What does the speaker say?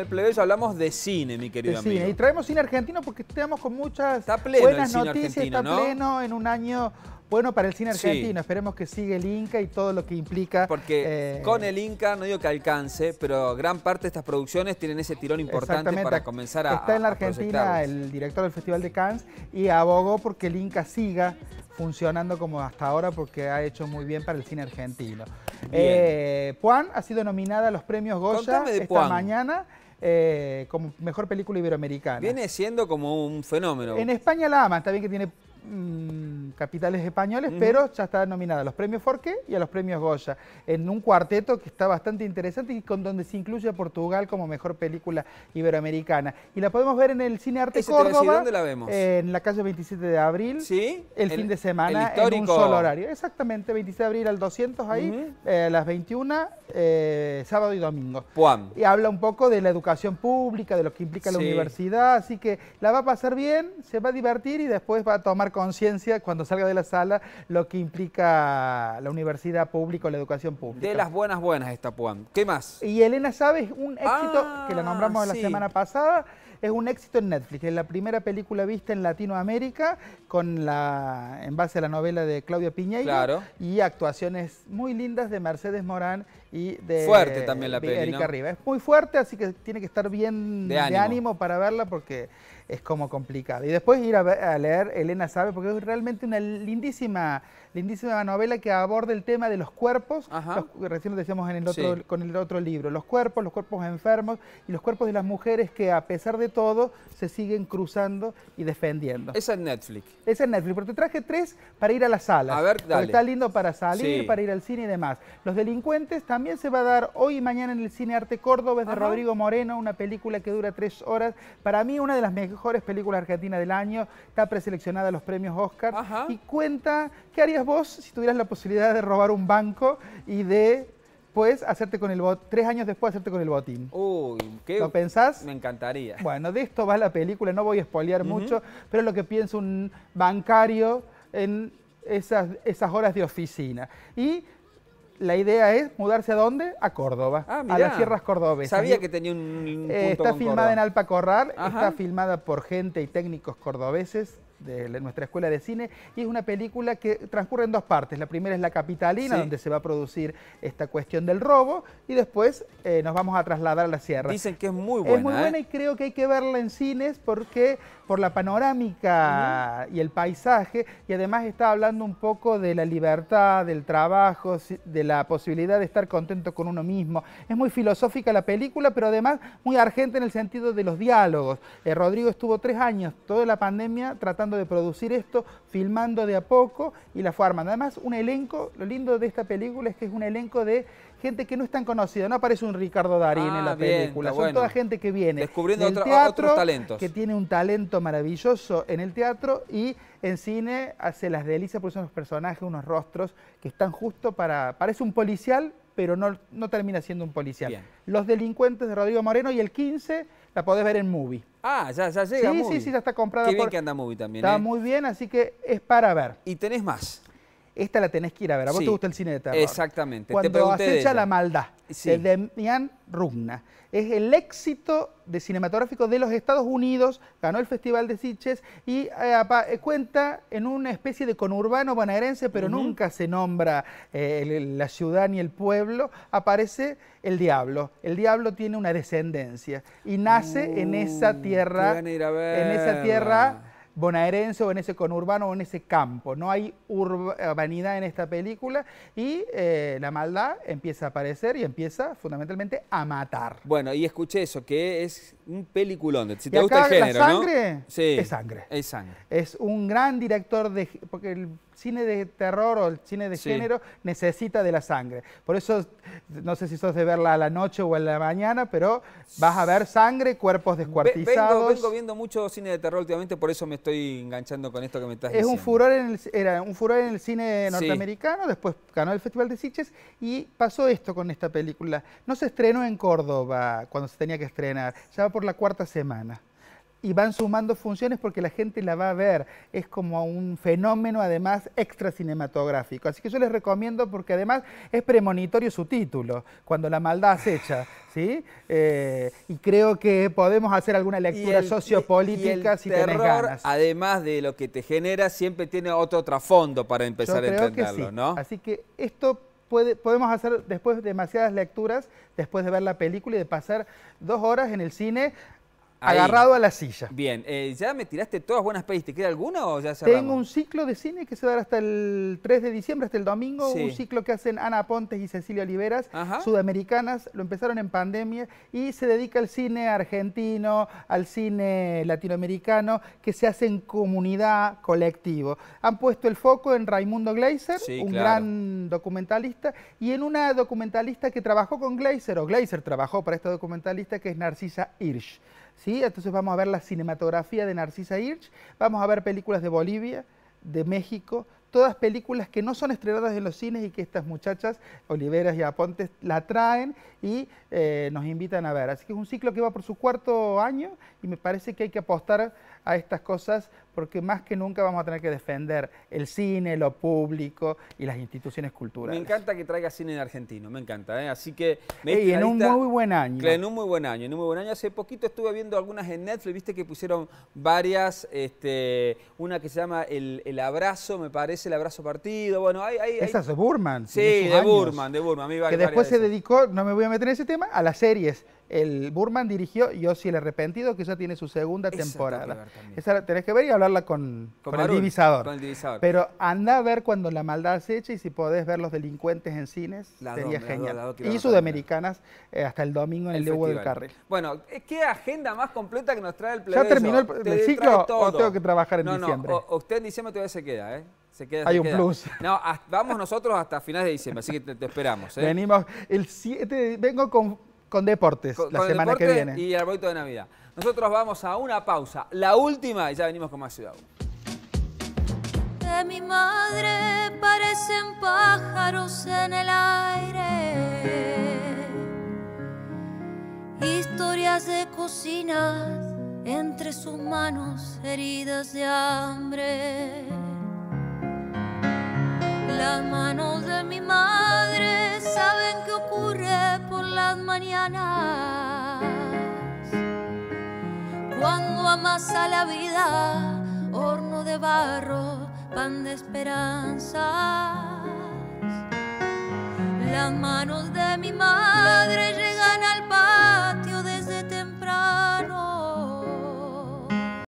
el plebeyo hablamos de cine, mi querido amigo. Y traemos cine argentino porque estamos con muchas buenas noticias. está pleno en un año bueno para el cine argentino. Esperemos que siga el Inca y todo lo que implica. Porque eh, con el Inca, no digo que alcance, pero gran parte de estas producciones tienen ese tirón importante para comenzar a Está en la Argentina el director del Festival de Cannes y abogó porque el Inca siga funcionando como hasta ahora porque ha hecho muy bien para el cine argentino. Juan eh, Puan ha sido nominada a los premios Goya esta mañana. Eh, como mejor película iberoamericana. Viene siendo como un fenómeno. En España la aman, está bien que tiene Mm, capitales españoles, pero ya está nominada a los premios Forqué y a los premios Goya, en un cuarteto que está bastante interesante y con donde se incluye Portugal como mejor película iberoamericana. Y la podemos ver en el Cine Arte Córdoba. en la calle 27 de abril, ¿Sí? el, fin de semana, en un solo horario. Exactamente, 27 de abril al 200, ahí, eh, a las 21, eh, sábado y domingo. Y habla un poco de la educación pública, de lo que implica la universidad, así que la va a pasar bien, se va a divertir y después va a tomar conciencia cuando salga de la sala lo que implica la universidad pública o la educación pública. De las buenas buenas esta Puan. ¿Qué más? Y Elena Sabes, un éxito ah, que la nombramos la semana pasada, es un éxito en Netflix. Es la primera película vista en Latinoamérica con la, en base a la novela de Claudia Piñeiro claro. y actuaciones muy lindas de Mercedes Morán y de fuerte también la Erika ¿no? Es muy fuerte, así que tiene que estar bien de ánimo para verla porque es como complicado. Y después ir a, a leer Elena Sabe, porque es realmente una lindísima lindísima novela que aborda el tema de los cuerpos, que recién lo decíamos con el otro libro, los cuerpos, los cuerpos enfermos y los cuerpos de las mujeres que a pesar de todo se siguen cruzando y defendiendo. Es es Netflix. Es en Netflix, pero te traje tres para ir a la sala. A ver, dale. está lindo para salir, para ir al cine y demás. Los delincuentes también se va a dar hoy y mañana en el Cine Arte Córdoba, es de Rodrigo Moreno, una película que dura tres horas. Para mí una de las mejores películas argentinas del año, está preseleccionada a los premios Oscar y cuenta qué haría vos si tuvieras la posibilidad de robar un banco y de pues hacerte con el botín, tres años después hacerte con el botín. Uy, ¿qué? ¿Lo pensás? Me encantaría. Bueno, de esto va la película, no voy a espolear mucho, pero es lo que piensa un bancario en esas, esas horas de oficina. Y la idea es mudarse a dónde? A Córdoba, a las sierras cordobesas. Sabía que tenía un eh, Está filmada en Alpacorral, está filmada por gente y técnicos cordobeses, de nuestra escuela de cine y es una película que transcurre en dos partes. La primera es la capitalina, donde se va a producir esta cuestión del robo y después eh, nos vamos a trasladar a la sierra. Dicen que es muy buena. Es muy ¿eh? buena y creo que hay que verla en cines porque por la panorámica y el paisaje y además está hablando un poco de la libertad, del trabajo, de la posibilidad de estar contento con uno mismo. Es muy filosófica la película, pero además muy argente en el sentido de los diálogos. Eh, Rodrigo estuvo tres años, toda la pandemia, tratando de producir esto, filmando de a poco y la forma, Además, un elenco, lo lindo de esta película es que es un elenco de gente que no es tan conocida, no aparece un Ricardo Darín en ah, la película, son toda gente que viene Descubriendo otros talentos. que tiene un talento maravilloso en el teatro y en cine hace las delicias por son unos personajes, unos rostros que están justo para, parece un policial pero no, termina siendo un policial. Los delincuentes de Rodrigo Moreno y el 15 la podés ver en Movie. Ah, ya, ya llega. Sí, sí, sí, ya está comprada. Qué bien que anda Movie también. Está ¿eh? muy bien, así que es para ver. Y tenés más. Esta la tenés que ir a ver. A vos te gusta el cine de terror. Exactamente. Cuando acecha la maldad el de Mian Rugna. Es el éxito de cinematográfico de los Estados Unidos, ganó el Festival de Sitges y eh, eh, cuenta en una especie de conurbano bonaerense, pero nunca se nombra eh, la ciudad ni el pueblo, aparece el diablo. El diablo tiene una descendencia y nace en esa uh, tierra, en esa tierra bonaerense o en ese conurbano o en ese campo. No hay urbanidad en esta película y eh, la maldad empieza a aparecer y empieza fundamentalmente a matar. Bueno, y escuché eso, que es un peliculón. Si te gusta el género, sangre sí, es sangre. Es sangre. Es un gran director de... Porque el, cine de terror o el cine de género necesita de la sangre. Por eso, no sé si sos de verla a la noche o a la mañana, pero vas a ver sangre, cuerpos descuartizados. Vengo, vengo viendo mucho cine de terror últimamente, por eso me estoy enganchando con esto que me estás es Un furor en el, era un furor en el cine norteamericano, después ganó el Festival de Sitges y pasó esto con esta película. No se estrenó en Córdoba cuando se tenía que estrenar, ya va por la cuarta semana y van sumando funciones porque la gente la va a ver. Es como un fenómeno además extra cinematográfico. Así que yo les recomiendo porque además es premonitorio su título, cuando la maldad acecha. ¿sí? Eh, y creo que podemos hacer alguna lectura sociopolítica si tenés ganas. Además de lo que te genera, siempre tiene otro trasfondo para empezar a entenderlo, que sí. ¿no? Así que esto Puede, podemos hacer después de demasiadas lecturas, después de ver la película y de pasar dos horas en el cine Agarrado a la silla. Bien, eh, ¿ya me tiraste todas buenas pelis? ¿Te queda alguna o ya cerramos? Tengo un ciclo de cine que se dará hasta el 3 de diciembre, hasta el domingo. Un ciclo que hacen Ana Pontes y Cecilia Oliveras, sudamericanas. Lo empezaron en pandemia y se dedica al cine argentino, al cine latinoamericano, que se hace en comunidad, colectivo. Han puesto el foco en Raimundo Gleiser, un gran documentalista, y en una documentalista que trabajó con Gleiser, o Gleiser trabajó para esta documentalista, que es Narcisa Hirsch. Entonces vamos a ver la cinematografía de Narcisa Hirsch, vamos a ver películas de Bolivia, de México, todas películas que no son estrenadas en los cines y que estas muchachas, Oliveras y Apontes, la traen y eh, nos invitan a ver. Así que es un ciclo que va por su cuarto año y me parece que hay que apostar a estas cosas porque más que nunca vamos a tener que defender el cine, lo público y las instituciones culturales. Me encanta que traiga cine en argentino, me encanta. ¿eh? Así que... en un muy buen año. en un muy buen año, en un muy buen año. Hace poquito estuve viendo algunas en Netflix, viste que pusieron varias, este, una que se llama El, Abrazo, me parece, El Abrazo Partido, bueno, hay... hay Esa es de Burman. Sí, de Burman, de Burman. que después se dedicó, no me voy a meter en ese tema, a las series el Burman dirigió Yo sí el arrepentido, que ya tiene su segunda temporada. Esa tenés que ver y hablarla con, el divisador. Pero anda a ver cuando la maldad se echa y si podés ver los delincuentes en cines, sería genial. y sudamericanas eh, hasta el domingo en el, el del Carril. Bueno, eh, ¿qué agenda más completa que nos trae el plebeyo? ¿Ya terminó el, ciclo o tengo que trabajar en diciembre? No, usted en diciembre todavía se queda, ¿eh? Se queda, Hay un plus. No, vamos nosotros hasta finales de diciembre, así que te, esperamos. ¿eh? Venimos el 7, vengo con con deportes la semana que viene. Y el arbolito de Navidad. Nosotros vamos a una pausa, la última, y ya venimos con más Ciudad. De mi madre parecen pájaros en el aire. Historias de cocina entre sus manos heridas de hambre. Las manos de mi madre saben las mañanas, cuando amasa la vida, horno de barro, pan de esperanza, Las manos de mi madre llegan